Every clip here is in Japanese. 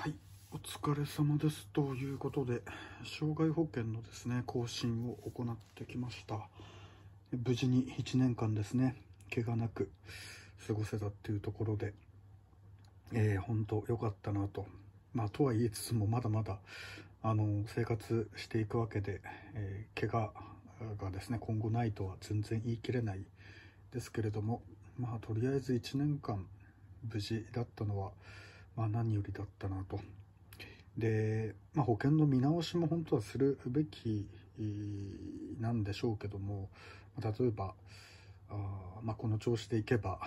はいお疲れ様ですということで障害保険のですね更新を行ってきました無事に1年間ですね怪我なく過ごせたっていうところで、えー、本当良かったなとまあとは言いつつもまだまだあの生活していくわけで、えー、怪我がですね今後ないとは全然言い切れないですけれどもまあとりあえず1年間無事だったのはまあ、何よりだったなと。で、まあ、保険の見直しも本当はするべきなんでしょうけども例えばあ、まあ、この調子でいけば、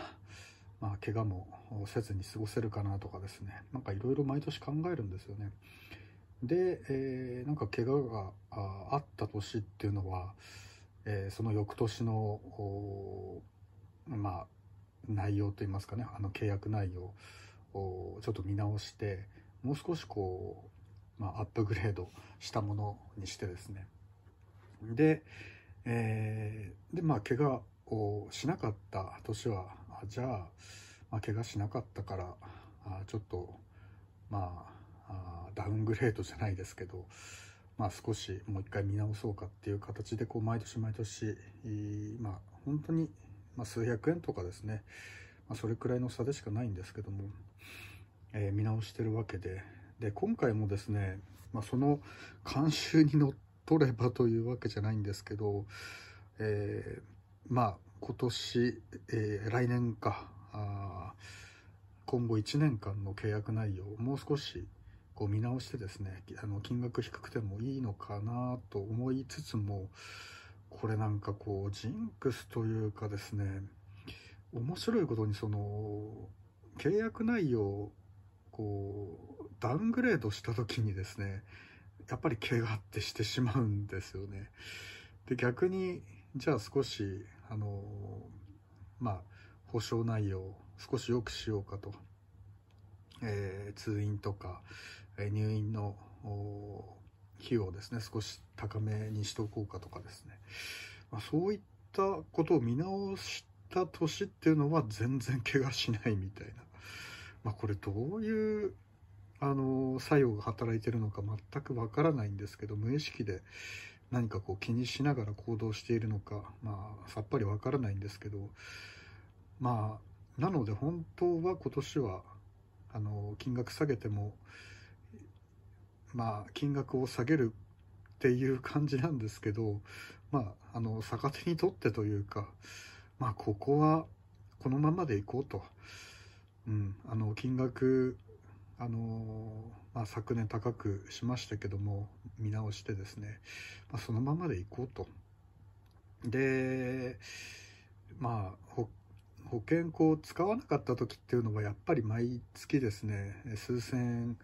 まあ、怪我もせずに過ごせるかなとかですねなんかいろいろ毎年考えるんですよね。で、えー、なんか怪我があった年っていうのは、えー、その翌年のまあ、内容といいますかねあの契約内容ちょっと見直してもう少しこう、まあ、アップグレードしたものにしてですねで,、えー、でまあ怪我をしなかった年はじゃあ、まあ、怪我しなかったからあちょっとまあダウングレードじゃないですけど、まあ、少しもう一回見直そうかっていう形でこう毎年毎年、まあ、本当に、数百円とかですねまあ、それくらいの差でしかないんですけども、えー、見直してるわけでで今回もですね、まあ、その慣習にのっとればというわけじゃないんですけど、えー、まあ今年、えー、来年かあ今後1年間の契約内容をもう少しこう見直してですねあの金額低くてもいいのかなと思いつつもこれなんかこうジンクスというかですね面白いことにその契約内容をこうダウングレードした時にですねやっぱり怪我ってしてしまうんですよね。で逆にじゃあ少しあのまあ保証内容を少し良くしようかと、えー、通院とか、え入院の費用ですね少し高めにしておこうかとかですね、まあ、そういったことを見直してった年っていうのは全然怪我しないみたいな。まあ、これどういう、あの、作用が働いてるのか全くわからないんですけど、無意識で何かこう気にしながら行動しているのか、まあ、さっぱりわからないんですけど、まあ、なので本当は今年は、あの、金額下げても、まあ、金額を下げるっていう感じなんですけど、まあ、あの、逆手にとってというか、まあ、ここはこのままでいこうと、うん、あの金額あのまあ、昨年高くしましたけども見直してですね、まあ、そのままでいこうと。でまあ保険こう使わなかった時っていうのはやっぱり毎月ですね数千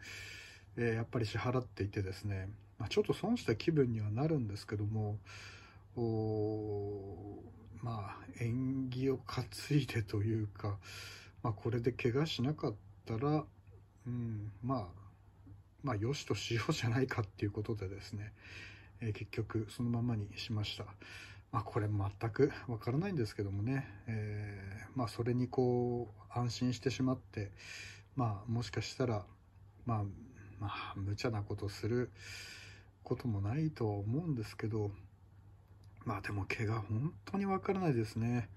えやっぱり支払っていてですね、まあ、ちょっと損した気分にはなるんですけどもおまあ縁起を担いでというか、まあ、これで怪我しなかったら、うん、まあまあよしとしようじゃないかっていうことでですね、えー、結局そのままにしました。まあこれ全くわからないんですけどもね、えー、まあそれにこう安心してしまって、まあもしかしたら、まあ、まあ無茶なことすることもないとは思うんですけど、まあでも毛が本当にわからないですね。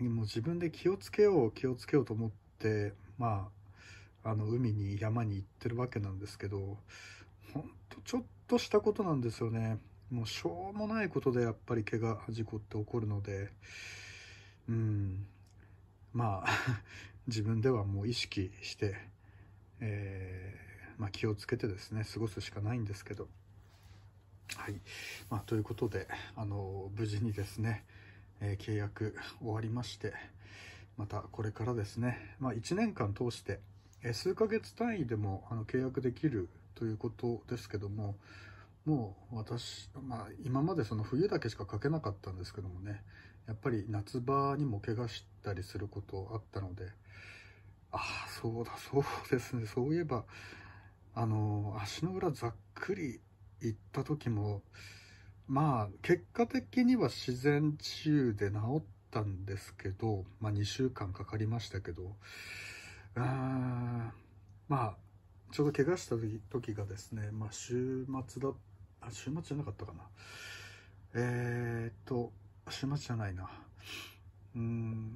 もう自分で気をつけよう気をつけようと思って、まあ、あの海に山に行ってるわけなんですけど、ほんとちょっとしたことなんですよね。もうしょうもないことでやっぱり毛が事故って起こるので、うん、まあ 自分ではもう意識して、えー、まあ、気をつけてですね過ごすしかないんですけど。はい。まあ、ということで、あの、無事にですね、えー、契約終わりまして、またこれからですね、まあ、1年間通して、えー、数ヶ月単位でもあの契約できるということですけども、もう私、まあ、今までその冬だけしか書けなかったんですけどもね、やっぱり夏場にも怪我したりすることあったので、ああ、そうだ、そうですね、そういえば、あの、足の裏ざっくり行った時も、まあ、結果的には自然治癒で治ったんですけど、まあ2週間かかりましたけど、うーん、まあ、ちょうど怪我した時がですね、まあ週末だ、あ、週末じゃなかったかな。えー、っと、週末じゃないな。うーん、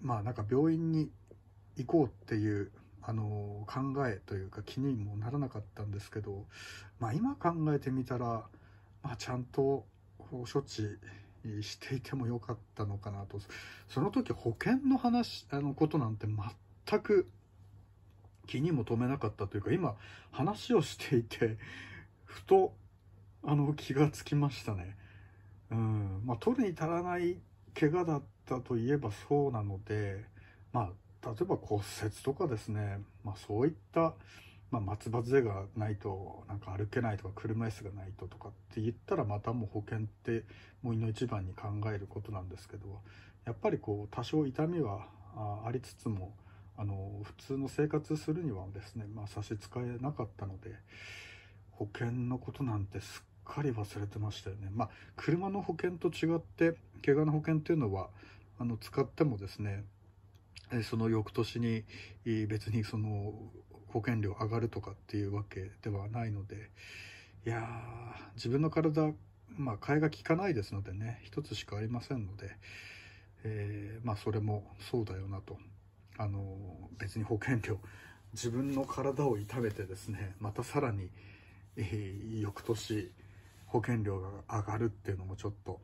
まあなんか病院に行こうっていうあの考えというか気にもならなかったんですけど、まあ、今考えてみたら、まあ、ちゃんと処置していてもよかったのかなとその時保険の話あのことなんて全く気にも留めなかったというか今話をしていてふとあの気がつきましたね。うんまあ、取るに足らない怪我だったといえばそうなのでまあ例えば骨折とかですね、まあ、そういった、まあ、松葉杖がないとなんか歩けないとか車椅子がないととかって言ったらまたもう保険ってもういの一番に考えることなんですけどやっぱりこう多少痛みはありつつもあの普通の生活するにはですね、まあ、差し支えなかったので保険のことなんてすっかり忘れてましたよね。まあ、車の保険と違って怪我の保険っていうのはあの使ってもですねその翌年に別にその保険料上がるとかっていうわけではないのでいや自分の体まあ替えが利かないですのでね一つしかありませんので、えー、まあそれもそうだよなとあの別に保険料自分の体を痛めてですねまたさらに、えー、翌年保険料が上がるっていうのもちょっと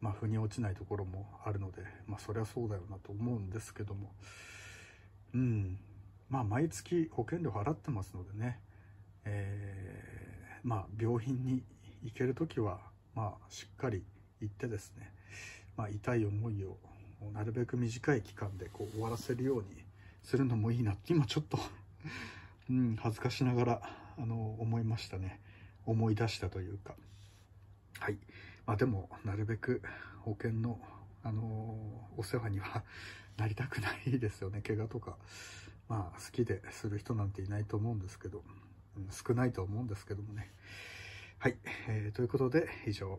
まあ、腑に落ちないところもあるので、まあ、そりゃそうだよなと思うんですけども、うん、まあ、毎月保険料払ってますのでね、えー、まあ、病院に行ける時は、まあ、しっかり行ってですね、まあ、痛い思いをなるべく短い期間でこう終わらせるようにするのもいいなって今ちょっと うん、恥ずかしながらあの思いましたね思い出したというかはい。まあ、でもなるべく保険の、あのお世話にはなりたくないですよね怪我とか、まあ、好きでする人なんていないと思うんですけど、うん、少ないと思うんですけどもね。はい、えー、ということで以上。